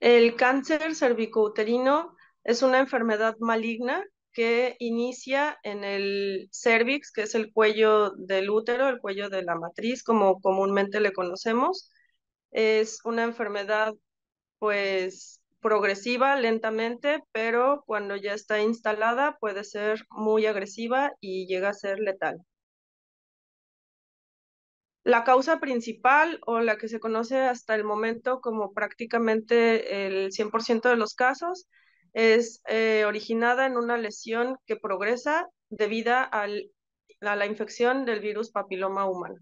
El cáncer cervicouterino es una enfermedad maligna que inicia en el cervix, que es el cuello del útero, el cuello de la matriz, como comúnmente le conocemos. Es una enfermedad, pues, progresiva, lentamente, pero cuando ya está instalada puede ser muy agresiva y llega a ser letal. La causa principal o la que se conoce hasta el momento como prácticamente el 100% de los casos es eh, originada en una lesión que progresa debido a la infección del virus papiloma humano.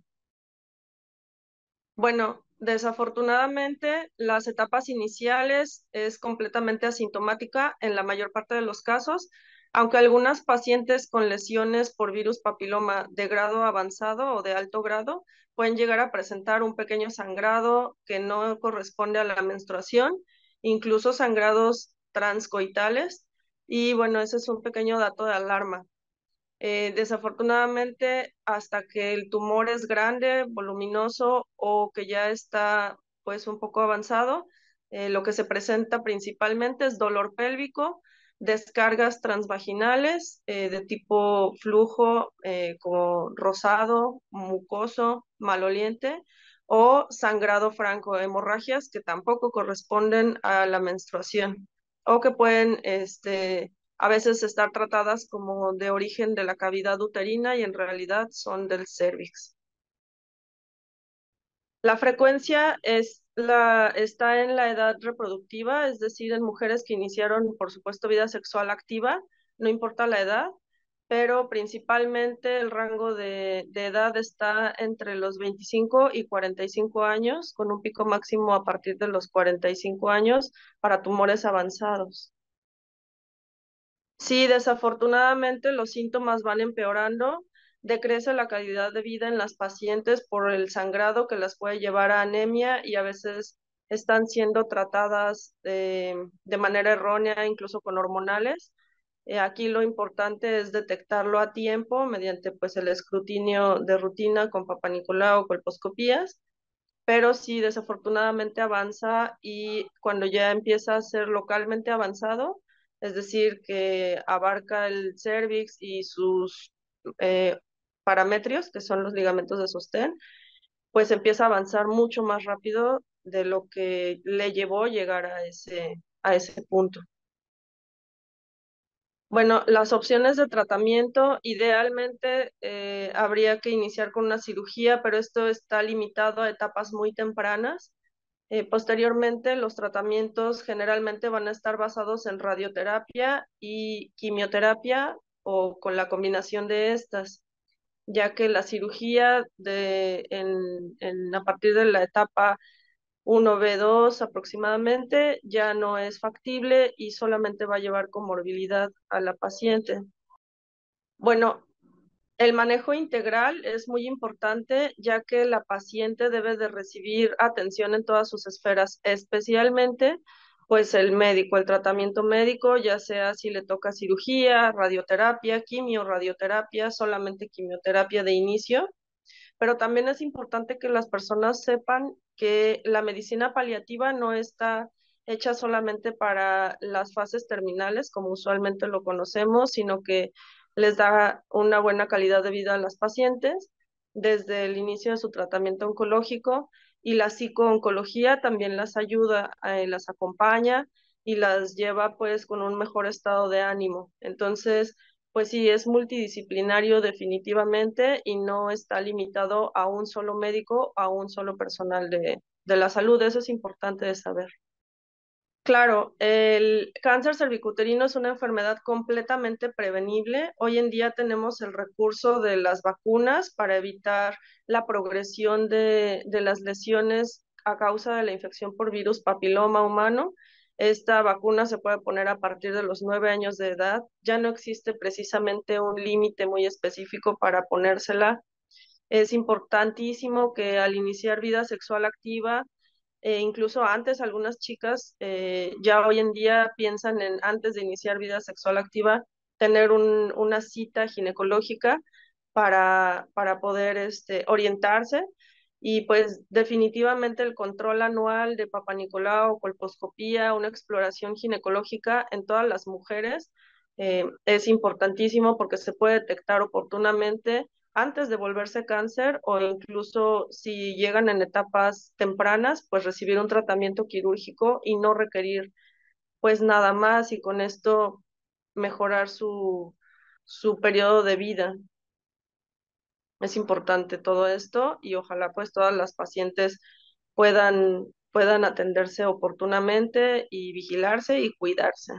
Bueno, desafortunadamente las etapas iniciales es completamente asintomática en la mayor parte de los casos, aunque algunas pacientes con lesiones por virus papiloma de grado avanzado o de alto grado pueden llegar a presentar un pequeño sangrado que no corresponde a la menstruación, incluso sangrados transcoitales. Y bueno, ese es un pequeño dato de alarma. Eh, desafortunadamente, hasta que el tumor es grande, voluminoso o que ya está pues un poco avanzado, eh, lo que se presenta principalmente es dolor pélvico, descargas transvaginales eh, de tipo flujo eh, como rosado, mucoso, maloliente o sangrado franco, hemorragias que tampoco corresponden a la menstruación o que pueden este, a veces estar tratadas como de origen de la cavidad uterina y en realidad son del cervix. La frecuencia es la, está en la edad reproductiva, es decir, en mujeres que iniciaron, por supuesto, vida sexual activa, no importa la edad, pero principalmente el rango de, de, edad está entre los 25 y 45 años, con un pico máximo a partir de los 45 años para tumores avanzados. Sí, desafortunadamente los síntomas van empeorando decrece la calidad de vida en las pacientes por el sangrado que las puede llevar a anemia y a veces están siendo tratadas eh, de manera errónea, incluso con hormonales. Eh, aquí lo importante es detectarlo a tiempo mediante pues, el escrutinio de rutina con papanicolau o colposcopías, pero si desafortunadamente avanza y cuando ya empieza a ser localmente avanzado, es decir, que abarca el cervix y sus eh, parametrios, que son los ligamentos de sostén, pues empieza a avanzar mucho más rápido de lo que le llevó llegar a ese, a ese punto. Bueno, las opciones de tratamiento, idealmente eh, habría que iniciar con una cirugía, pero esto está limitado a etapas muy tempranas. Eh, posteriormente, los tratamientos generalmente van a estar basados en radioterapia y quimioterapia o con la combinación de estas ya que la cirugía de, a partir de la etapa 1B2 aproximadamente ya no es factible y solamente va a llevar comorbilidad a la paciente. Bueno, el manejo integral es muy importante ya que la paciente debe de recibir atención en todas sus esferas, especialmente pues el médico, el tratamiento médico, ya sea si le toca cirugía, radioterapia, quimio, radioterapia, solamente quimioterapia de inicio. Pero también es importante que las personas sepan que la medicina paliativa no está hecha solamente para las fases terminales, como usualmente lo conocemos, sino que les da una buena calidad de vida a las pacientes desde el inicio de su tratamiento oncológico y la psicooncología también las ayuda, eh, las acompaña y las lleva pues con un mejor estado de ánimo. Entonces, pues sí, es multidisciplinario definitivamente y no está limitado a un solo médico, a un solo personal de, de la salud. Eso es importante de saber. Claro, el cáncer cervicuterino es una enfermedad completamente prevenible. Hoy en día tenemos el recurso de las vacunas para evitar la progresión de, de las lesiones a causa de la infección por virus papiloma humano. Esta vacuna se puede poner a partir de los nueve años de edad. Ya no existe precisamente un límite muy específico para ponérsela. Es importantísimo que al iniciar vida sexual activa eh, incluso antes, algunas chicas eh, ya hoy en día piensan en, antes de iniciar vida sexual activa, tener una cita ginecológica para, poder este, orientarse. Y pues definitivamente el control anual de Papa Nicolau, colposcopía, una exploración ginecológica en todas las mujeres eh, es importantísimo porque se puede detectar oportunamente antes de volverse cáncer o incluso si llegan en etapas tempranas, pues recibir un tratamiento quirúrgico y no requerir pues nada más y con esto mejorar su, su periodo de vida. Es importante todo esto y ojalá pues todas las pacientes puedan, puedan atenderse oportunamente y vigilarse y cuidarse.